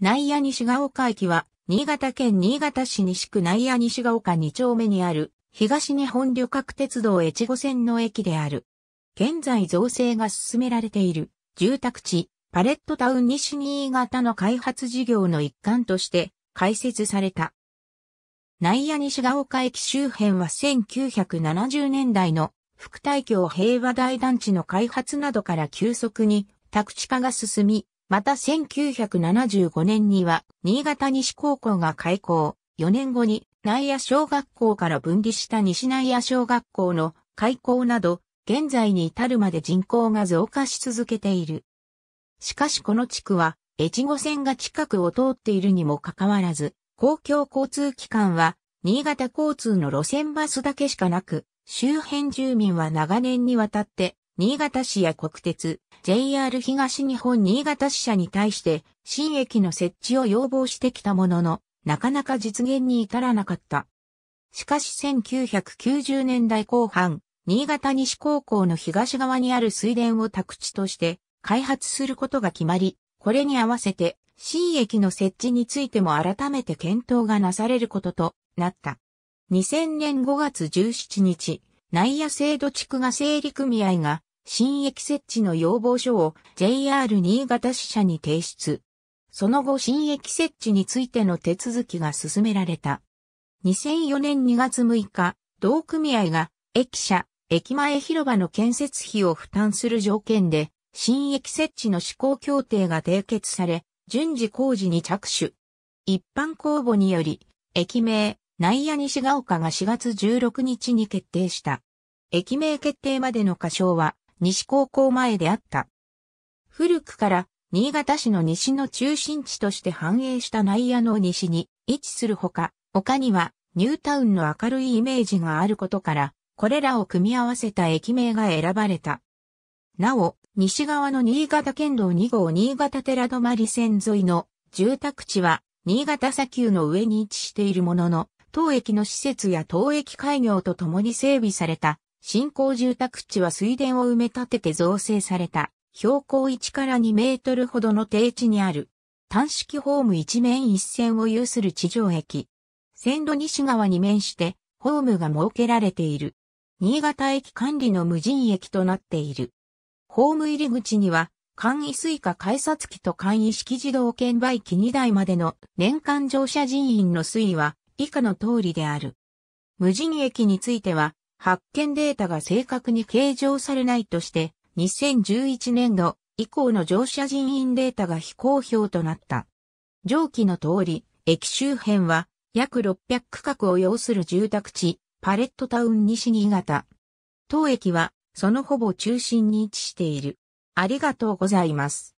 内野西が丘駅は、新潟県新潟市西区内野西が丘2丁目にある、東日本旅客鉄道越後線の駅である。現在造成が進められている、住宅地、パレットタウン西新潟の開発事業の一環として、開設された。内野西が丘駅周辺は1970年代の、副大京平和大団地の開発などから急速に、宅地化が進み、また1975年には、新潟西高校が開校、4年後に内野小学校から分離した西内野小学校の開校など、現在に至るまで人口が増加し続けている。しかしこの地区は、越後線が近くを通っているにもかかわらず、公共交通機関は、新潟交通の路線バスだけしかなく、周辺住民は長年にわたって新潟市や国鉄、JR 東日本新潟支社に対して新駅の設置を要望してきたものの、なかなか実現に至らなかった。しかし1990年代後半、新潟西高校の東側にある水田を宅地として開発することが決まり、これに合わせて新駅の設置についても改めて検討がなされることとなった。2000年5月17日、内野制度地区が整理組合が新駅設置の要望書を JR 新潟支社に提出。その後新駅設置についての手続きが進められた。2004年2月6日、同組合が駅舎、駅前広場の建設費を負担する条件で、新駅設置の施行協定が締結され、順次工事に着手。一般公募により、駅名、内野西ヶ丘が4月16日に決定した。駅名決定までの箇所は、西高校前であった。古くから、新潟市の西の中心地として繁栄した内野の西に位置するほか、他にはニュータウンの明るいイメージがあることから、これらを組み合わせた駅名が選ばれた。なお、西側の新潟県道2号新潟寺泊線沿いの住宅地は、新潟砂丘の上に位置しているものの、当駅の施設や当駅開業とともに整備された新興住宅地は水田を埋め立てて造成された、標高1から2メートルほどの低地にある、単式ホーム一面一線を有する地上駅。線路西側に面して、ホームが設けられている。新潟駅管理の無人駅となっている。ホーム入り口には、簡易スイカ改札機と簡易式自動券売機2台までの年間乗車人員の推移は以下の通りである。無人駅については、発見データが正確に計上されないとして、2011年度以降の乗車人員データが非公表となった。上記の通り、駅周辺は約600区画を要する住宅地、パレットタウン西新潟。当駅はそのほぼ中心に位置している。ありがとうございます。